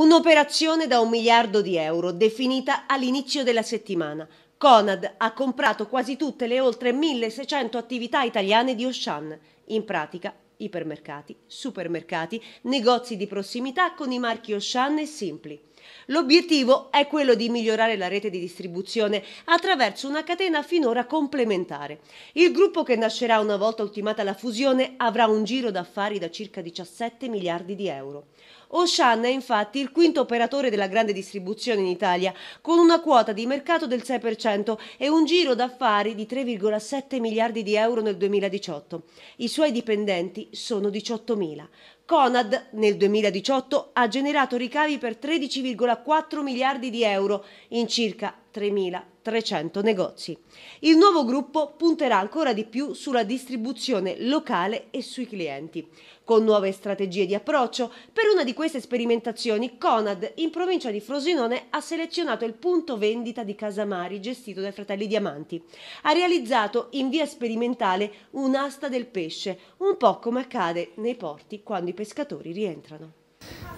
Un'operazione da un miliardo di euro definita all'inizio della settimana. Conad ha comprato quasi tutte le oltre 1600 attività italiane di Auchan, in pratica ipermercati, supermercati, negozi di prossimità con i marchi Auchan e Simpli. L'obiettivo è quello di migliorare la rete di distribuzione attraverso una catena finora complementare. Il gruppo che nascerà una volta ultimata la fusione avrà un giro d'affari da circa 17 miliardi di euro. Oshan è infatti il quinto operatore della grande distribuzione in Italia, con una quota di mercato del 6% e un giro d'affari di 3,7 miliardi di euro nel 2018. I suoi dipendenti sono 18.000. Conad nel 2018 ha generato ricavi per 13,4 miliardi di euro in circa 3.300 negozi. Il nuovo gruppo punterà ancora di più sulla distribuzione locale e sui clienti. Con nuove strategie di approccio, per una di queste sperimentazioni Conad in provincia di Frosinone ha selezionato il punto vendita di Casamari gestito dai fratelli Diamanti. Ha realizzato in via sperimentale un'asta del pesce, un po' come accade nei porti quando i pescatori rientrano.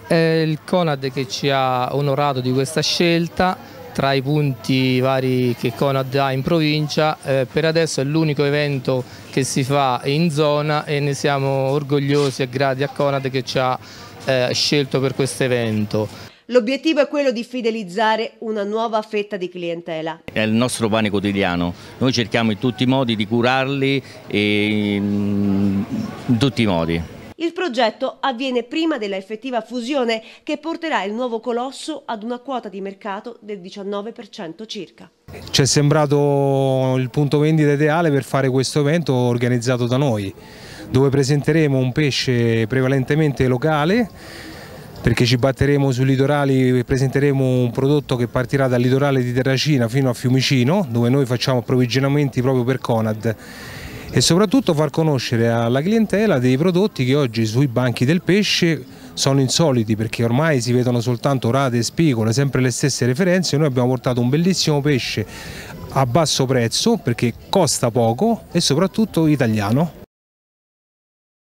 È il Conad che ci ha onorato di questa scelta tra i punti vari che Conad ha in provincia, eh, per adesso è l'unico evento che si fa in zona e ne siamo orgogliosi e grati a Conad che ci ha eh, scelto per questo evento. L'obiettivo è quello di fidelizzare una nuova fetta di clientela. È il nostro pane quotidiano, noi cerchiamo in tutti i modi di curarli mm, in tutti i modi. Il progetto avviene prima della effettiva fusione che porterà il nuovo colosso ad una quota di mercato del 19% circa. Ci è sembrato il punto vendita ideale per fare questo evento organizzato da noi, dove presenteremo un pesce prevalentemente locale, perché ci batteremo sui litorali e presenteremo un prodotto che partirà dal litorale di Terracina fino a Fiumicino, dove noi facciamo approvvigionamenti proprio per Conad e soprattutto far conoscere alla clientela dei prodotti che oggi sui banchi del pesce sono insoliti perché ormai si vedono soltanto rate e spigole, sempre le stesse referenze, noi abbiamo portato un bellissimo pesce a basso prezzo perché costa poco e soprattutto italiano.